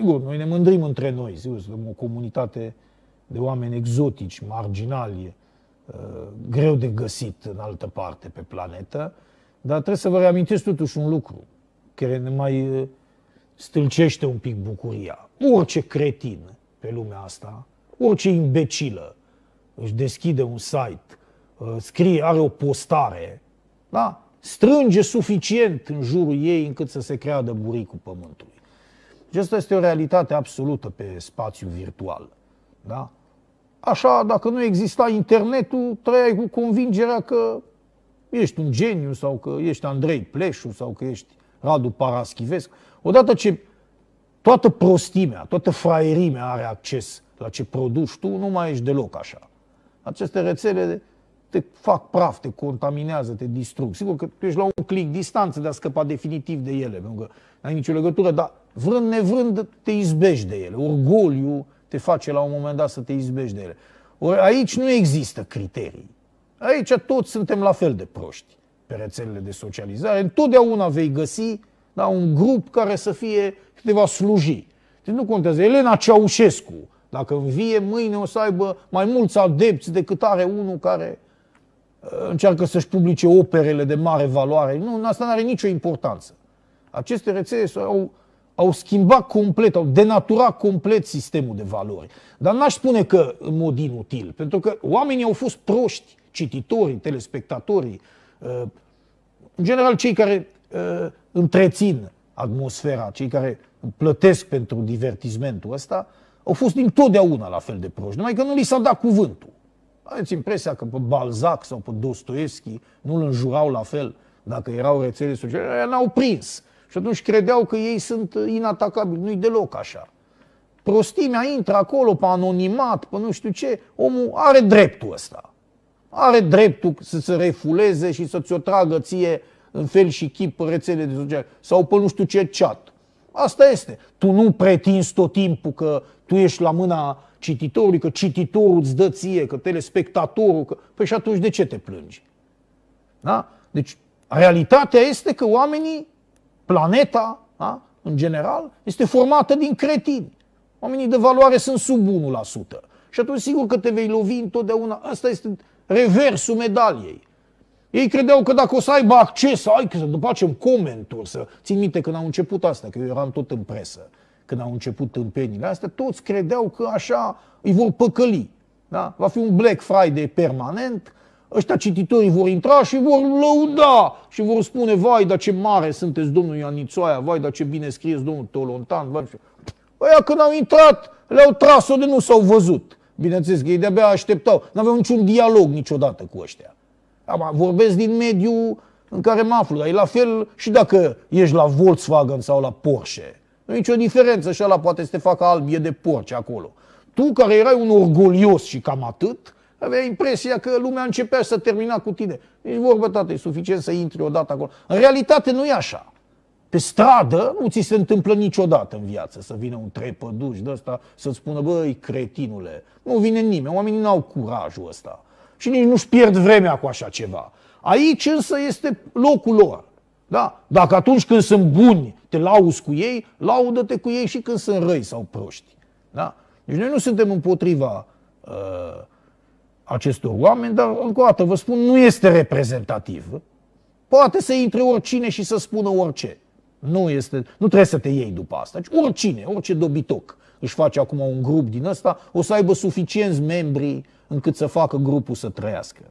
Sigur, noi ne mândrim între noi, sigur, suntem o comunitate de oameni exotici, marginali, greu de găsit în altă parte pe planetă, dar trebuie să vă reamintesc totuși un lucru care ne mai stâlcește un pic bucuria. Orice cretin pe lumea asta, orice imbecilă își deschide un site, scrie, are o postare, da? strânge suficient în jurul ei încât să se creadă buricul pământului. Deci asta este o realitate absolută pe spațiu virtual. Da? Așa, dacă nu exista internetul, trăiai cu convingerea că ești un geniu sau că ești Andrei Pleșu sau că ești Radu Paraschivescu. Odată ce toată prostimea, toată fraierimea are acces la ce produci tu, nu mai ești deloc așa. Aceste rețele te fac praf, te contaminează, te distrug. Sigur că tu ești la un clic distanță de a scăpa definitiv de ele, pentru că n-ai nicio legătură, dar Vrând nevrând te izbești de ele. Orgoliu te face la un moment dat să te izbești de ele. Ori aici nu există criterii. Aici toți suntem la fel de proști pe rețelele de socializare. Întotdeauna vei găsi da, un grup care să fie câteva sluji. Deci nu contează. Elena Ceaușescu, dacă învie, mâine o să aibă mai mulți adepți decât are unul care uh, încearcă să-și publice operele de mare valoare. Nu, asta nu are nicio importanță. Aceste rețele au au schimbat complet, au denaturat complet sistemul de valori. Dar n-aș spune că în mod inutil, pentru că oamenii au fost proști, cititorii, telespectatorii, uh, în general cei care uh, întrețin atmosfera, cei care plătesc pentru divertismentul ăsta, au fost din totdeauna la fel de proști, numai că nu li s-a dat cuvântul. Aveți impresia că pe Balzac sau pe Dostoevski nu-l înjurau la fel dacă erau rețele sociale, n-au prins. Și atunci credeau că ei sunt inatacabili. Nu-i deloc așa. Prostimea intră acolo pe anonimat, pe nu știu ce. Omul are dreptul ăsta. Are dreptul să se refuleze și să-ți o tragă ție în fel și chip pe rețele de sociale sau pe nu știu ce chat. Asta este. Tu nu pretinzi tot timpul că tu ești la mâna cititorului, că cititorul îți dă ție, că telespectatorul, că... Păi și atunci de ce te plângi? Da? Deci realitatea este că oamenii planeta, da? în general, este formată din cretini. Oamenii de valoare sunt sub 1%. Și atunci sigur că te vei lovi întotdeauna. Asta este reversul medaliei. Ei credeau că dacă o să aibă acces, ai că să facem comenturi, să țin minte când au început asta, că eu eram tot în presă, când au început tâmpenile astea, toți credeau că așa îi vor păcăli. Da? Va fi un Black Friday permanent, ăștia cititorii vor intra și vor lăuda și vor spune, vai, dar ce mare sunteți domnul Ianițoaia, vai, dar ce bine scrieți domnul Tolontan, vai, Aia când au intrat, le-au tras-o de nu s-au văzut. Bineînțeles că ei de-abia așteptau. N-aveau niciun dialog niciodată cu ăștia. Am, vorbesc din mediul în care mă aflu, dar e la fel și dacă ești la Volkswagen sau la Porsche. Nu e nicio diferență și ăla poate să te facă albie de porci acolo. Tu care erai un orgolios și cam atât, avea impresia că lumea începea să termina cu tine. Deci vorbă, tată, e suficient să intri odată acolo. În realitate nu e așa. Pe stradă nu ți se întâmplă niciodată în viață să vină un trepăduș de ăsta să-ți spună, băi, cretinule, nu vine nimeni, oamenii n-au curajul ăsta și nici nu-și pierd vremea cu așa ceva. Aici însă este locul lor. Da? Dacă atunci când sunt buni te lauzi cu ei, laudă-te cu ei și când sunt răi sau proști. Da? Deci noi nu suntem împotriva uh, acestor oameni, dar încă o dată vă spun, nu este reprezentativ. Poate să intre oricine și să spună orice. Nu, este, nu trebuie să te iei după asta. Deci oricine, orice dobitoc își face acum un grup din ăsta, o să aibă suficienți membri încât să facă grupul să trăiască.